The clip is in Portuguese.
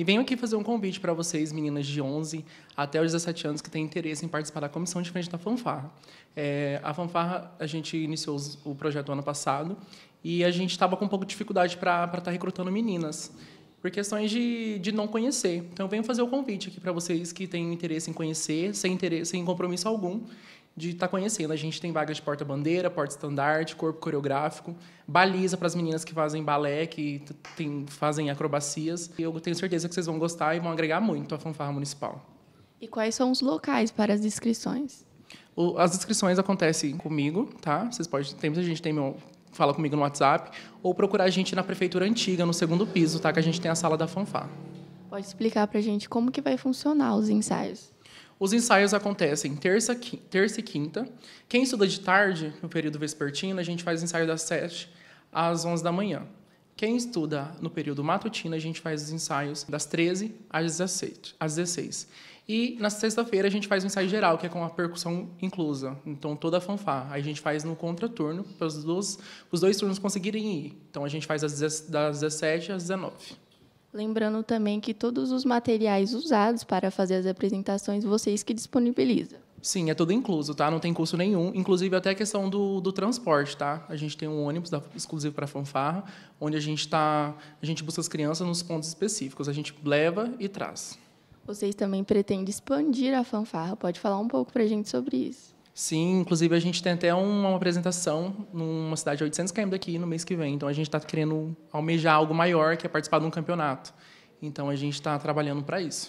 E venho aqui fazer um convite para vocês, meninas de 11 até os 17 anos, que têm interesse em participar da comissão de frente da Fanfarra. É, a Fanfarra, a gente iniciou o projeto ano passado e a gente estava com um pouco de dificuldade para estar tá recrutando meninas, por questões de, de não conhecer. Então, eu venho fazer o convite aqui para vocês que têm interesse em conhecer, sem, interesse, sem compromisso algum, de estar tá conhecendo. A gente tem vaga de porta-bandeira, porta-estandarte, corpo coreográfico, baliza para as meninas que fazem balé, que tem, fazem acrobacias. E eu tenho certeza que vocês vão gostar e vão agregar muito à fanfarra municipal. E quais são os locais para as inscrições? O, as inscrições acontecem comigo, tá? Vocês podem, tem, a gente tem meu fala comigo no WhatsApp ou procurar a gente na prefeitura antiga, no segundo piso, tá? Que a gente tem a sala da fanfarra. Pode explicar para a gente como que vai funcionar os ensaios? Os ensaios acontecem terça, terça e quinta. Quem estuda de tarde, no período vespertino, a gente faz ensaio das 7 às 11 da manhã. Quem estuda no período matutino, a gente faz os ensaios das 13 às 16. Às 16. E na sexta-feira a gente faz o ensaio geral, que é com a percussão inclusa. Então toda a fanfarra. a gente faz no contraturno, para os dois, os dois turnos conseguirem ir. Então a gente faz das 17 às 19. Lembrando também que todos os materiais usados para fazer as apresentações, vocês que disponibilizam. Sim, é tudo incluso, tá? Não tem custo nenhum. Inclusive, até a questão do, do transporte, tá? A gente tem um ônibus da, exclusivo para fanfarra, onde a gente, tá, a gente busca as crianças nos pontos específicos. A gente leva e traz. Vocês também pretendem expandir a fanfarra. Pode falar um pouco para a gente sobre isso. Sim, inclusive a gente tem até uma apresentação numa cidade de 800 km daqui no mês que vem. Então a gente está querendo almejar algo maior, que é participar de um campeonato. Então a gente está trabalhando para isso.